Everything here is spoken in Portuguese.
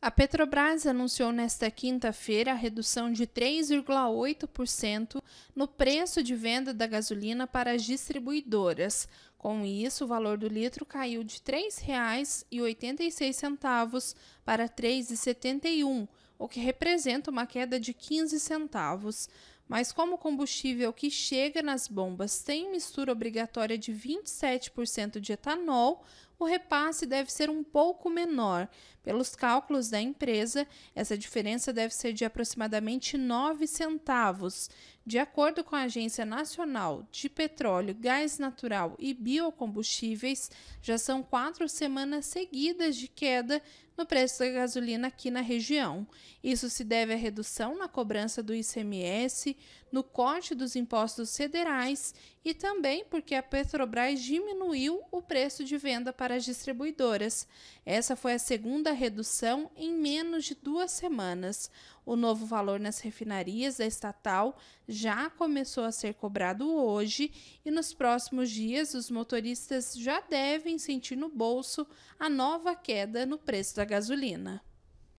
A Petrobras anunciou nesta quinta-feira a redução de 3,8% no preço de venda da gasolina para as distribuidoras. Com isso, o valor do litro caiu de R$ 3,86 para R$ 3,71, o que representa uma queda de 15 centavos. Mas como o combustível que chega nas bombas tem mistura obrigatória de 27% de etanol, o repasse deve ser um pouco menor. Pelos cálculos da empresa, essa diferença deve ser de aproximadamente 9 centavos. De acordo com a Agência Nacional de Petróleo, Gás Natural e Biocombustíveis, já são quatro semanas seguidas de queda no preço da gasolina aqui na região. Isso se deve à redução na cobrança do ICMS, no corte dos impostos federais e também porque a Petrobras diminuiu o preço de venda para para as distribuidoras. Essa foi a segunda redução em menos de duas semanas. O novo valor nas refinarias da estatal já começou a ser cobrado hoje e nos próximos dias os motoristas já devem sentir no bolso a nova queda no preço da gasolina.